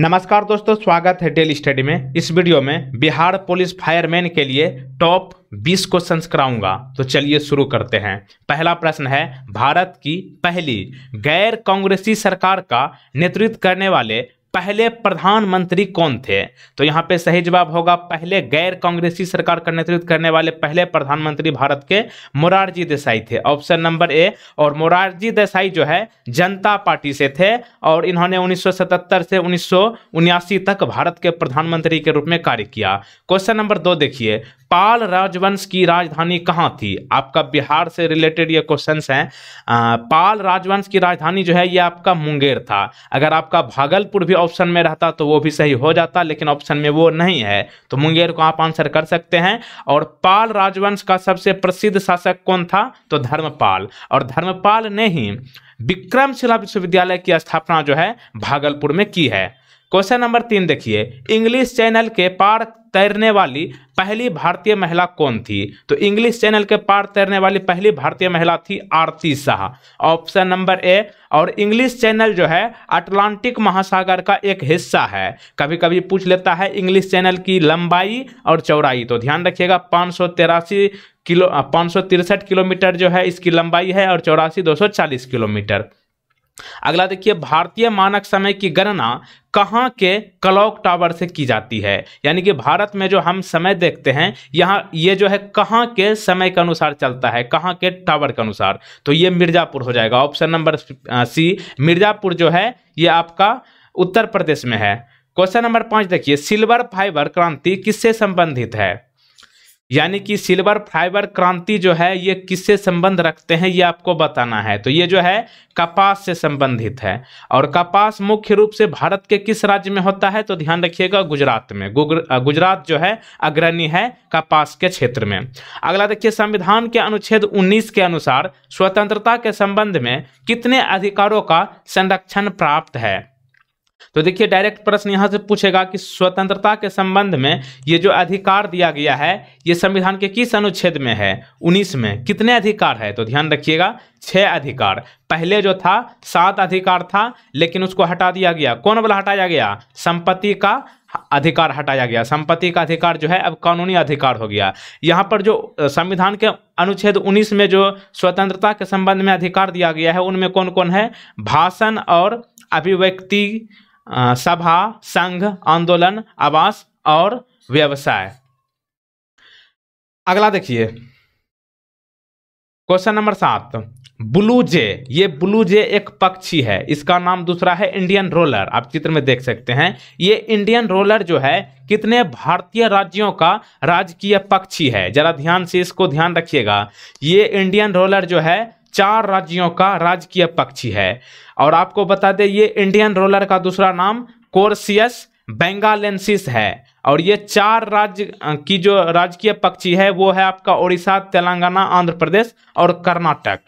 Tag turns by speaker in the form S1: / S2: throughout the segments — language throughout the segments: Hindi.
S1: नमस्कार दोस्तों स्वागत है डेली स्टडी में इस वीडियो में बिहार पुलिस फायरमैन के लिए टॉप 20 क्वेश्चंस कराऊंगा तो चलिए शुरू करते हैं पहला प्रश्न है भारत की पहली गैर कांग्रेसी सरकार का नेतृत्व करने वाले पहले प्रधानमंत्री कौन थे तो यहाँ पे सही जवाब होगा पहले गैर कांग्रेसी सरकार का नेतृत्व करने वाले पहले प्रधानमंत्री भारत के मोरारजी देसाई थे ऑप्शन नंबर ए और मोरारजी देसाई जो है जनता पार्टी से थे और इन्होंने 1977 से उन्नीस तक भारत के प्रधानमंत्री के रूप में कार्य किया क्वेश्चन नंबर दो देखिए पाल राजवंश की राजधानी कहाँ थी आपका बिहार से रिलेटेड ये क्वेश्चन है पाल राजवंश की राजधानी जो है ये आपका मुंगेर था अगर आपका भागलपुर भी ऑप्शन में रहता तो वो भी सही हो जाता लेकिन ऑप्शन में वो नहीं है तो मुंगेर को आप आंसर कर सकते हैं और पाल राजवंश का सबसे प्रसिद्ध शासक कौन था तो धर्मपाल और धर्मपाल ने ही विक्रमशिला विश्वविद्यालय की स्थापना जो है भागलपुर में की है क्वेश्चन नंबर तीन देखिए इंग्लिश चैनल के पार तैरने वाली पहली भारतीय महिला कौन थी तो इंग्लिश चैनल के पार तैरने वाली पहली भारतीय महिला थी Aarti Shah option number A और इंग्लिश चैनल जो है अटलांटिक महासागर का एक हिस्सा है कभी कभी पूछ लेता है इंग्लिश चैनल की लंबाई और चौड़ाई तो ध्यान रखिएगा पाँच किलो पाँच किलोमीटर जो है इसकी लंबाई है और चौरासी दो किलोमीटर अगला देखिए भारतीय मानक समय की गणना कहाँ के क्लॉक टावर से की जाती है यानी कि भारत में जो हम समय देखते हैं यहाँ ये जो है कहाँ के समय के अनुसार चलता है कहाँ के टावर के अनुसार तो ये मिर्ज़ापुर हो जाएगा ऑप्शन नंबर सी मिर्ज़ापुर जो है ये आपका उत्तर प्रदेश में है क्वेश्चन नंबर पाँच देखिए सिल्वर फाइबर क्रांति किससे संबंधित है यानी कि सिल्वर फाइबर क्रांति जो है ये किससे संबंध रखते हैं ये आपको बताना है तो ये जो है कपास से संबंधित है और कपास मुख्य रूप से भारत के किस राज्य में होता है तो ध्यान रखिएगा गुजरात में गुजरात जो है अग्रणी है कपास के क्षेत्र में अगला देखिए संविधान के अनुच्छेद 19 के अनुसार स्वतंत्रता के संबंध में कितने अधिकारों का संरक्षण प्राप्त है तो देखिए डायरेक्ट प्रश्न यहां से पूछेगा कि स्वतंत्रता के संबंध में ये जो अधिकार दिया गया है ये संविधान के किस अनुच्छेद में है 19 में कितने अधिकार है तो ध्यान रखिएगा छह अधिकार पहले जो था सात अधिकार था लेकिन उसको हटा दिया गया कौन वाला हटाया गया संपत्ति का अधिकार हटाया गया संपत्ति का अधिकार जो है अब कानूनी अधिकार हो गया यहाँ पर जो संविधान के अनुच्छेद 19 में जो स्वतंत्रता के संबंध में अधिकार दिया गया है उनमें कौन कौन है भाषण और अभिव्यक्ति सभा संघ आंदोलन आवास और व्यवसाय अगला देखिए क्वेश्चन नंबर सात ब्लू जे ये ब्लू जे एक पक्षी है इसका नाम दूसरा है इंडियन रोलर आप चित्र में देख सकते हैं ये इंडियन रोलर जो है कितने भारतीय राज्यों का राजकीय पक्षी है जरा ध्यान से इसको ध्यान रखिएगा ये इंडियन रोलर जो है चार राज्यों का राजकीय पक्षी है और आपको बता दें ये इंडियन रोलर का दूसरा नाम कोर्सियस बेंगालेंसिस है और ये चार राज्य की जो राजकीय पक्षी है वो है आपका ओडिशा तेलंगाना आंध्र प्रदेश और कर्नाटक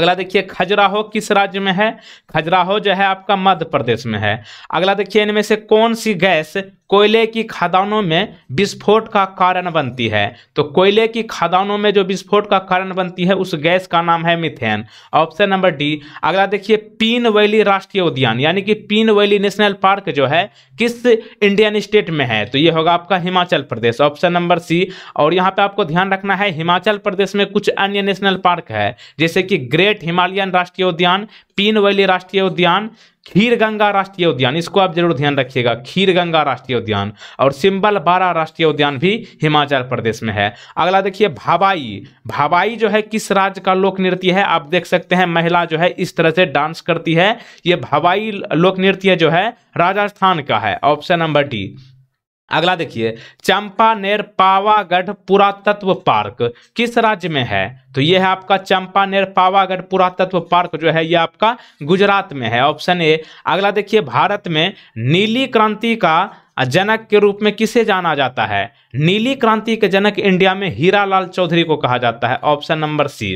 S1: अगला देखिए खजुराहो किस राज्य में है खजुराहो जो है आपका मध्य प्रदेश में है अगला देखिए इनमें से कौन सी गैस कोयले की खदानों में विस्फोट का कारण बनती है तो कोयले की खदानों में जो विस्फोट का कारण बनती है उस गैस का नाम है मिथेन ऑप्शन नंबर डी अगला देखिए पीन वैली राष्ट्रीय उद्यान यानी कि पीन वैली नेशनल पार्क जो है किस इंडियन स्टेट में है तो ये होगा आपका Himachal Pradesh option number C और यहाँ पे आपको ध्यान रखना है हिमाचल प्रदेश में कुछ अन्य नेशनल पार्क है जैसे कि ग्रेट हिमालयन राष्ट्रीय उद्यान पीन वैली राष्ट्रीय उद्यान खीर गंगा राष्ट्रीय उद्यान इसको आप जरूर ध्यान रखिएगा खीर गंगा राष्ट्रीय उद्यान और सिंबल बारा राष्ट्रीय उद्यान भी हिमाचल प्रदेश में है अगला देखिए भाबाई भाबाई जो है किस राज्य का लोक नृत्य है आप देख सकते हैं महिला जो है इस तरह से डांस करती है ये भाबाई लोक नृत्य जो है राजस्थान का है ऑप्शन नंबर डी अगला देखिए चंपानेर पावागढ़ पुरातत्व पार्क किस राज्य में है तो यह है आपका चंपानेर पावागढ़ पुरातत्व पार्क जो है यह आपका गुजरात में है ऑप्शन ए अगला देखिए भारत में नीली क्रांति का जनक के रूप में किसे जाना जाता है नीली क्रांति के जनक इंडिया में लाल चौधरी को कहा जाता है ऑप्शन नंबर सी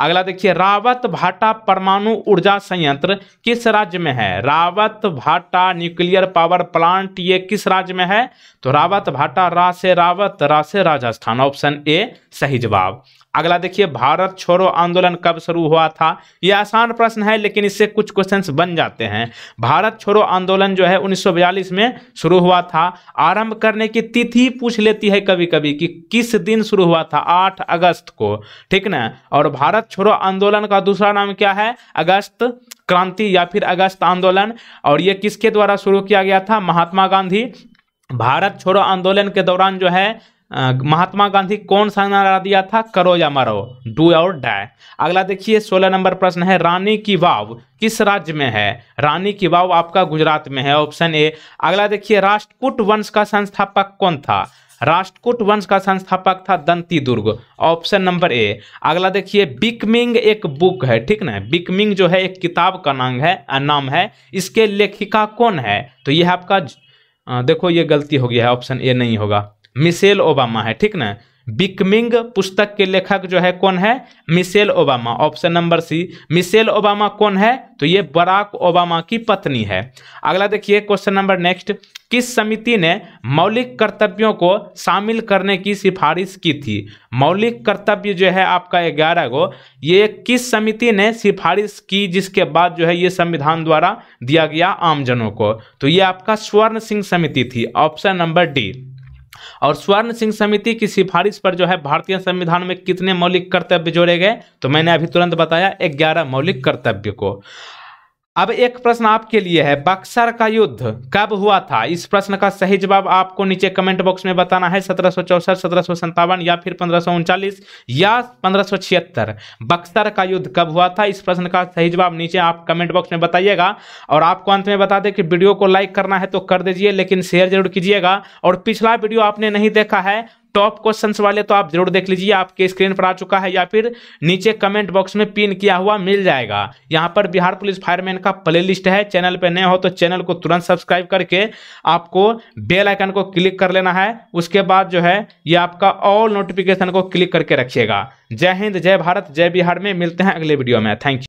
S1: अगला देखिए रावत भाटा परमाणु ऊर्जा संयंत्र किस राज्य में है रावत भाटा न्यूक्लियर पावर प्लांट ये किस राज्य में है तो रावत भाटा रा से रावत रा से राजस्थान ऑप्शन ए सही जवाब अगला देखिए भारत छोड़ो आंदोलन कब शुरू हुआ था ये आसान प्रश्न है लेकिन इससे कुछ क्वेश्चंस बन जाते हैं भारत छोड़ो आंदोलन जो है 1942 में शुरू हुआ था आरंभ करने की तिथि पूछ लेती है कभी कभी कि किस दिन शुरू हुआ था 8 अगस्त को ठीक ना और भारत छोड़ो आंदोलन का दूसरा नाम क्या है अगस्त क्रांति या फिर अगस्त आंदोलन और ये किसके द्वारा शुरू किया गया था महात्मा गांधी भारत छोड़ो आंदोलन के दौरान जो है महात्मा गांधी कौन सा नारा दिया था करो या मरो डू और डाय अगला देखिए सोलह नंबर प्रश्न है रानी की वाव किस राज्य में है रानी की वाव आपका गुजरात में है ऑप्शन ए अगला देखिए राष्ट्रकूट वंश का संस्थापक कौन था राष्ट्रकूट वंश का संस्थापक था दंती दुर्ग ऑप्शन नंबर ए अगला देखिए बिकमिंग एक बुक है ठीक ना बिकमिंग जो है एक किताब का नाम है नाम है इसके लेखिका कौन है तो यह आपका देखो ये गलती हो गया है ऑप्शन ए नहीं होगा मिसेल ओबामा है ठीक ना बिकमिंग पुस्तक के लेखक जो है कौन है Michelle Obama option number C Michelle Obama कौन है तो ये बराक ओबामा की पत्नी है अगला देखिए क्वेश्चन नंबर नेक्स्ट किस समिति ने मौलिक कर्तव्यों को शामिल करने की सिफारिश की थी मौलिक कर्तव्य जो है आपका ग्यारह गो ये किस समिति ने सिफारिश की जिसके बाद जो है ये संविधान द्वारा दिया गया आमजनों को तो ये आपका स्वर्ण सिंह समिति थी ऑप्शन नंबर डी और स्वर्ण सिंह समिति की सिफारिश पर जो है भारतीय संविधान में कितने मौलिक कर्तव्य जोड़े गए तो मैंने अभी तुरंत बताया ग्यारह मौलिक कर्तव्य को अब एक प्रश्न आपके लिए है बक्सर का युद्ध कब हुआ था इस प्रश्न का सही जवाब आपको नीचे कमेंट बॉक्स में बताना है सत्रह सौ चौसठ सत्रह सौ या फिर पंद्रह सौ उनचालीस या पंद्रह सौ छिहत्तर बक्सर का युद्ध कब हुआ था इस प्रश्न का सही जवाब नीचे आप कमेंट बॉक्स में बताइएगा और आपको अंत में बता दें कि वीडियो को लाइक करना है तो कर दीजिए लेकिन शेयर जरूर कीजिएगा और पिछला वीडियो आपने नहीं देखा है टॉप क्वेश्चन वाले तो आप जरूर देख लीजिए आपके स्क्रीन पर आ चुका है या फिर नीचे कमेंट बॉक्स में पिन किया हुआ मिल जाएगा यहाँ पर बिहार पुलिस फायरमैन का प्ले है चैनल पर नए हो तो चैनल को तुरंत सब्सक्राइब करके आपको बेल आइकन को क्लिक कर लेना है उसके बाद जो है ये आपका ऑल नोटिफिकेशन को क्लिक करके रखिएगा जय हिंद जय भारत जय बिहार में मिलते हैं अगले वीडियो में थैंक यू